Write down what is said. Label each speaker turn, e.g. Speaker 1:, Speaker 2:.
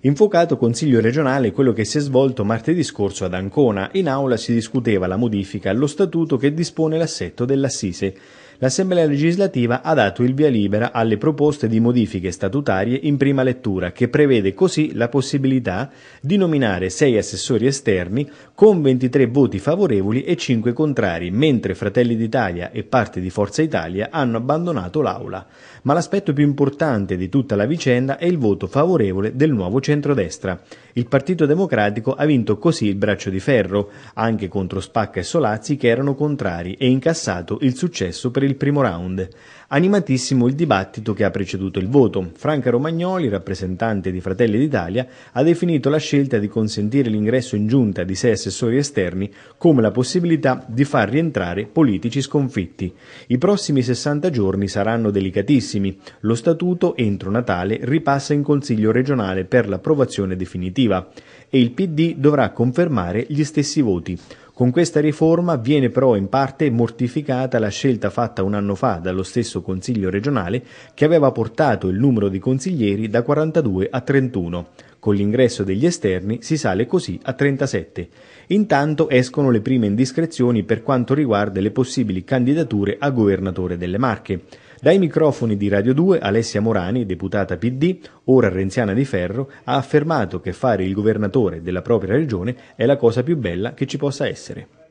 Speaker 1: Infuocato Consiglio regionale quello che si è svolto martedì scorso ad Ancona, in aula si discuteva la modifica allo statuto che dispone l'assetto dell'Assise l'Assemblea legislativa ha dato il via libera alle proposte di modifiche statutarie in prima lettura, che prevede così la possibilità di nominare 6 assessori esterni con 23 voti favorevoli e 5 contrari, mentre Fratelli d'Italia e parte di Forza Italia hanno abbandonato l'Aula. Ma l'aspetto più importante di tutta la vicenda è il voto favorevole del nuovo centrodestra il Partito Democratico ha vinto così il braccio di ferro, anche contro Spacca e Solazzi che erano contrari, e incassato il successo per il primo round. Animatissimo il dibattito che ha preceduto il voto. Franca Romagnoli, rappresentante di Fratelli d'Italia, ha definito la scelta di consentire l'ingresso in giunta di sei assessori esterni come la possibilità di far rientrare politici sconfitti. I prossimi 60 giorni saranno delicatissimi. Lo statuto entro Natale ripassa in Consiglio regionale per l'approvazione definitiva legislativa e il PD dovrà confermare gli stessi voti. Con questa riforma viene però in parte mortificata la scelta fatta un anno fa dallo stesso Consiglio regionale che aveva portato il numero di consiglieri da 42 a 31. Con l'ingresso degli esterni si sale così a 37. Intanto escono le prime indiscrezioni per quanto riguarda le possibili candidature a governatore delle Marche. Dai microfoni di Radio 2 Alessia Morani, deputata PD, ora renziana di ferro, ha affermato che fare il governatore della propria regione è la cosa più bella che ci possa essere.